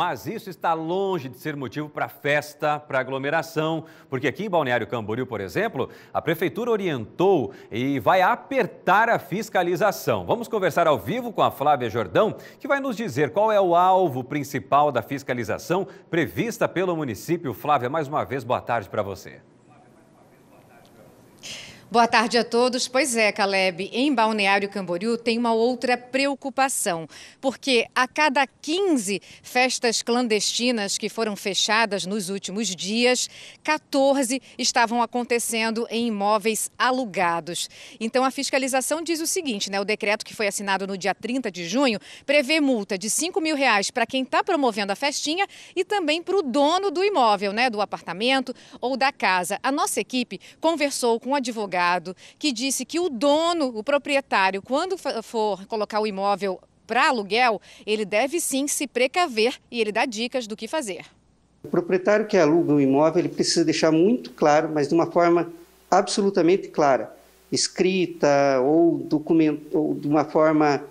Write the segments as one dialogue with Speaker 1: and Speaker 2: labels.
Speaker 1: Mas isso está longe de ser motivo para festa, para aglomeração, porque aqui em Balneário Camboriú, por exemplo, a prefeitura orientou e vai apertar a fiscalização. Vamos conversar ao vivo com a Flávia Jordão, que vai nos dizer qual é o alvo principal da fiscalização prevista pelo município. Flávia, mais uma vez, boa tarde para você.
Speaker 2: Boa tarde a todos. Pois é, Caleb, em Balneário Camboriú tem uma outra preocupação, porque a cada 15 festas clandestinas que foram fechadas nos últimos dias, 14 estavam acontecendo em imóveis alugados. Então a fiscalização diz o seguinte, né? O decreto que foi assinado no dia 30 de junho prevê multa de 5 mil reais para quem está promovendo a festinha e também para o dono do imóvel, né? Do apartamento ou da casa. A nossa equipe conversou com o um advogado advogado que disse que o dono, o proprietário, quando for colocar o imóvel para aluguel, ele deve sim se precaver e ele dá dicas do que fazer.
Speaker 3: O proprietário que aluga o imóvel, ele precisa deixar muito claro, mas de uma forma absolutamente clara, escrita ou, documento, ou de uma forma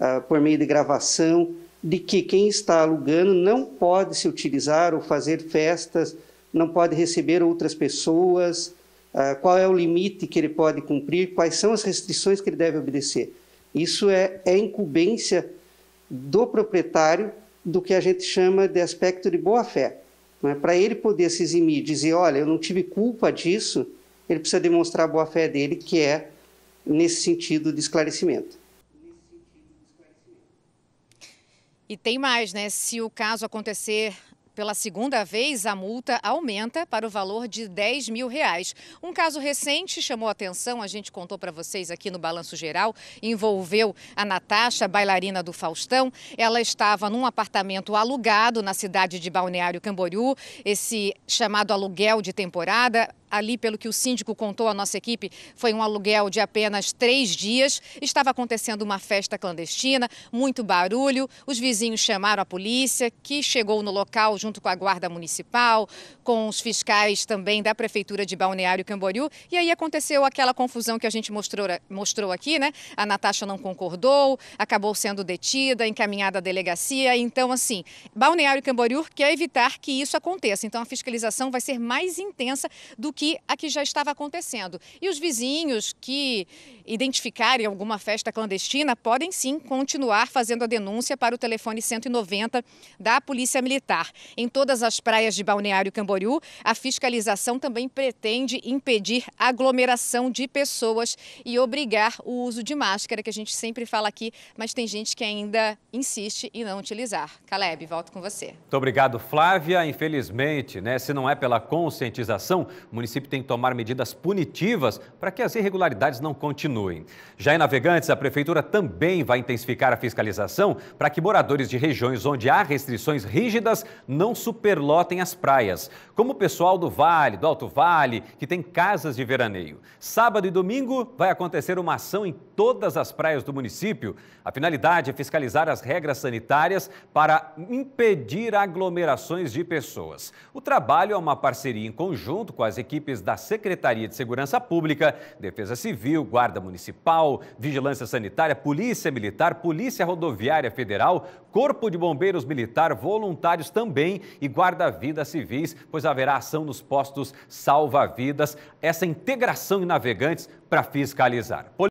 Speaker 3: uh, por meio de gravação, de que quem está alugando não pode se utilizar ou fazer festas, não pode receber outras pessoas, ah, qual é o limite que ele pode cumprir, quais são as restrições que ele deve obedecer. Isso é, é incumbência do proprietário do que a gente chama de aspecto de boa-fé. É? Para ele poder se eximir, dizer, olha, eu não tive culpa disso, ele precisa demonstrar a boa-fé dele, que é nesse sentido de esclarecimento.
Speaker 2: E tem mais, né? Se o caso acontecer pela segunda vez, a multa aumenta para o valor de 10 mil reais. Um caso recente chamou atenção, a gente contou para vocês aqui no Balanço Geral, envolveu a Natasha, bailarina do Faustão. Ela estava num apartamento alugado na cidade de Balneário Camboriú, esse chamado aluguel de temporada ali, pelo que o síndico contou à nossa equipe, foi um aluguel de apenas três dias. Estava acontecendo uma festa clandestina, muito barulho. Os vizinhos chamaram a polícia, que chegou no local junto com a guarda municipal, com os fiscais também da prefeitura de Balneário Camboriú. E aí aconteceu aquela confusão que a gente mostrou, mostrou aqui, né? A Natasha não concordou, acabou sendo detida, encaminhada à delegacia. Então, assim, Balneário Camboriú quer evitar que isso aconteça. Então, a fiscalização vai ser mais intensa do que que a que já estava acontecendo. E os vizinhos que identificarem alguma festa clandestina podem sim continuar fazendo a denúncia para o telefone 190 da Polícia Militar. Em todas as praias de Balneário Camboriú, a fiscalização também pretende impedir aglomeração de pessoas e obrigar o uso de máscara, que a gente sempre fala aqui, mas tem gente que ainda insiste em não utilizar. Caleb, volto com você.
Speaker 1: Muito obrigado, Flávia. Infelizmente, né, se não é pela conscientização, o município tem que tomar medidas punitivas para que as irregularidades não continuem. Já em Navegantes, a prefeitura também vai intensificar a fiscalização para que moradores de regiões onde há restrições rígidas não superlotem as praias, como o pessoal do Vale, do Alto Vale, que tem casas de veraneio. Sábado e domingo vai acontecer uma ação em todas as praias do município. A finalidade é fiscalizar as regras sanitárias para impedir aglomerações de pessoas. O trabalho é uma parceria em conjunto com as equipes equipes da Secretaria de Segurança Pública, Defesa Civil, Guarda Municipal, Vigilância Sanitária, Polícia Militar, Polícia Rodoviária Federal, Corpo de Bombeiros Militar, voluntários também e guarda-vidas civis, pois haverá ação nos postos salva-vidas, essa integração em navegantes para fiscalizar.